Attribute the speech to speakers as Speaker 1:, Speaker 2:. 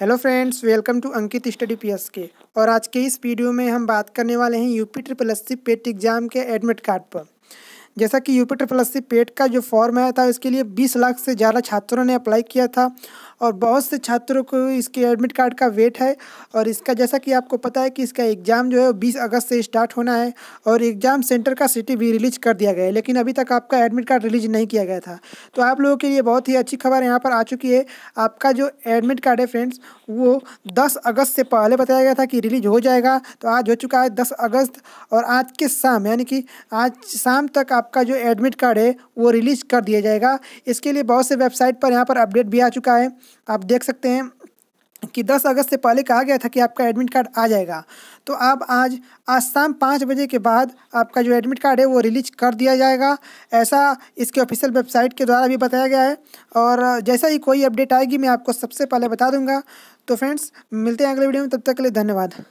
Speaker 1: hello friends welcome to Ankit study PS के और आज के इस वीडियो में हम बात करने वाले हैं UP triple S C PET exam के एडमिट कार्ड पर जैसा कि UP triple S C PET का जो फॉर्म आया था इसके लिए 20 लाख से ज़्यादा छात्रों ने अप्लाई किया था और बहुत से छात्रों को इसके एडमिट कार्ड का वेट है और इसका जैसा कि आपको पता है कि इसका एग्ज़ाम जो है बीस अगस्त से स्टार्ट होना है और एग्ज़ाम सेंटर का सिटी भी रिलीज कर दिया गया है लेकिन अभी तक आपका एडमिट कार्ड रिलीज नहीं किया गया था तो आप लोगों के लिए बहुत ही अच्छी खबर यहाँ पर आ चुकी है आपका जो एडमिट कार्ड है फ्रेंड्स वो दस अगस्त से पहले बताया गया था कि रिलीज हो जाएगा तो आज हो चुका है दस अगस्त और आज के शाम यानी कि आज शाम तक आपका जो एडमिट कार्ड है वो रिलीज कर दिया जाएगा इसके लिए बहुत से वेबसाइट पर यहाँ पर अपडेट भी आ चुका है आप देख सकते हैं कि 10 अगस्त से पहले कहा गया था कि आपका एडमिट कार्ड आ जाएगा तो आप आज आज शाम पाँच बजे के बाद आपका जो एडमिट कार्ड है वो रिलीज कर दिया जाएगा ऐसा इसके ऑफिशियल वेबसाइट के द्वारा भी बताया गया है और जैसा ही कोई अपडेट आएगी मैं आपको सबसे पहले बता दूंगा तो फ्रेंड्स मिलते हैं अगले वीडियो में तब तक के लिए धन्यवाद